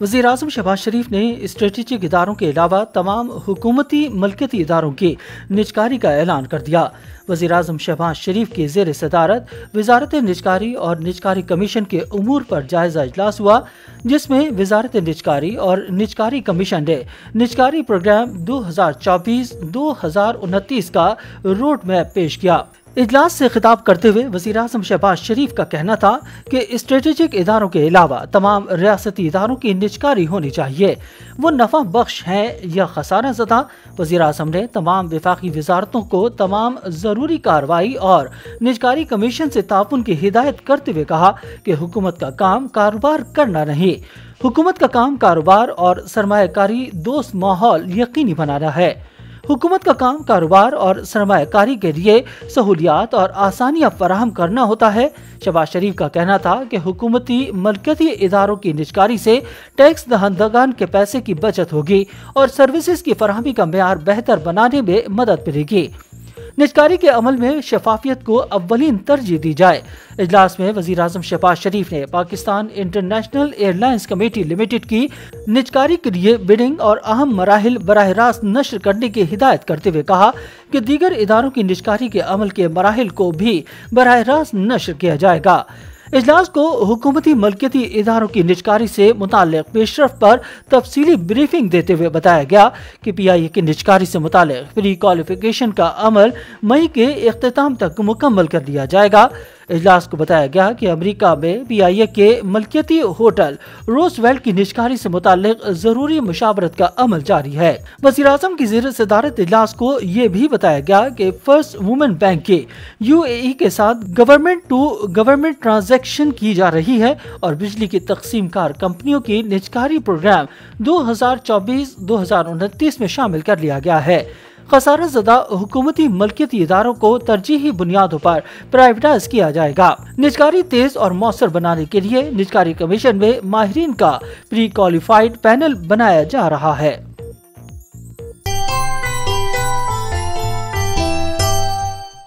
وزیر اعظم شہباز شریف نے اسٹریٹجک اداروں کے علاوہ تمام حکومتی ملکیتی اداروں کی نجکاری کا اعلان کر دیا وزیر اعظم شہباز شریف کی زیر صدارت وزارت نجکاری اور نجکاری کمیشن کے امور پر جائزہ اجلاس ہوا جس میں وزارت نجکاری اور نجکاری کمیشن نے نجکاری پروگرام دو ہزار چوبیس دو ہزار انتیس کا روڈ میپ پیش کیا اجلاس سے خطاب کرتے ہوئے وزیر اعظم شہباز شریف کا کہنا تھا کہ اسٹریٹجک اداروں کے علاوہ تمام ریاستی اداروں کی نجکاری ہونی چاہیے وہ نفع بخش ہیں یا خسارہ زدہ وزیر اعظم نے تمام وفاقی وزارتوں کو تمام ضروری کاروائی اور نجکاری کمیشن سے تعاون کی ہدایت کرتے ہوئے کہا کہ حکومت کا کام کاروبار کرنا نہیں حکومت کا کام کاروبار اور سرمایہ کاری دوست ماحول یقینی بنانا ہے حکومت کا کام کاروبار اور سرمایہ کاری کے لیے سہولیات اور آسانیاں فراہم کرنا ہوتا ہے شباز شریف کا کہنا تھا کہ حکومتی ملکیتی اداروں کی نشکاری سے ٹیکس دہندگان کے پیسے کی بچت ہوگی اور سروسز کی فراہمی کا معیار بہتر بنانے میں مدد ملے گی نجکاری کے عمل میں شفافیت کو اولین ترجیح دی جائے اجلاس میں وزیراعظم شفا شریف نے Pakistan international air committee limited کی نجکاری کے لیے بیڈنگ اور اہم مراحل براہ راست نشر کرنے کی ہدایت کرتے ہوئے کہا کہ دیگر اداروں کی نجکاری کے عمل کے مراحل کو بھی براہ راست نشر کیا جائے گا اجلاس کو حکومتی ملکیتی اداروں کی نجکاری سے متعلق پیش رفت پر تفصیلی بریفنگ دیتے ہوئے بتایا گیا کہ پی آئی اے کی نجکاری سے متعلق پری کوالیفیکیشن کا عمل مئی کے اختتام تک مکمل کر دیا جائے گا اجلاس کو بتایا گیا کہ امریکہ میں پی آئی اے کے ملکیتی ہوٹل روس ویلٹ کی نشکاری سے متعلق ضروری مشاورت کا عمل جاری ہے وزیر اعظم کی زیر صدارت اجلاس کو یہ بھی بتایا گیا کہ فرسٹ وومن بینک کے یو اے ای کے ساتھ گورنمنٹ ٹو گورنمنٹ ٹرانزیکشن کی جا رہی ہے اور بجلی کی تقسیم کار کمپنیوں کی نجکاری پروگرام دو ہزار چوبیس دو ہزار انتیس میں شامل کر لیا گیا ہے خسارت زدہ حکومتی ملکیتی اداروں کو ترجیحی بنیادوں پر پرائیویٹائز کیا جائے گا نجکاری تیز اور مؤثر بنانے کے لیے نجکاری کمیشن میں ماہرین کا پری کوالیفائڈ پینل بنایا جا رہا ہے